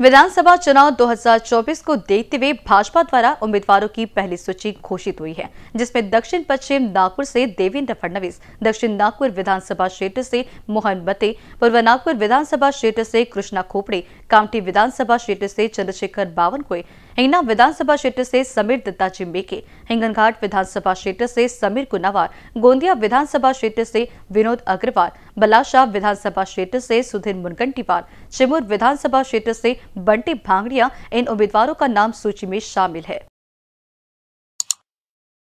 विधानसभा चुनाव 2024 को देखते हुए भाजपा द्वारा उम्मीदवारों की पहली सूची घोषित हुई है जिसमें दक्षिण पश्चिम नागपुर से देवेंद्र फडणवीस दक्षिण नागपुर विधानसभा क्षेत्र से मोहन बते पूर्व नागपुर विधानसभा क्षेत्र से कृष्णा खोपड़े कामठी विधानसभा क्षेत्र से चंद्रशेखर बावनकुए हिंगना विधानसभा क्षेत्र से समीर दत्ताजी मेके हिंगनघाट विधानसभा क्षेत्र से समीर कुनावार गोंदिया विधानसभा क्षेत्र से विनोद अग्रवाल बलाशाह विधानसभा क्षेत्र से सुधीर मुनगंटीवार चिमूर विधानसभा क्षेत्र से बंटी भांगड़िया इन उम्मीदवारों का नाम सूची में शामिल है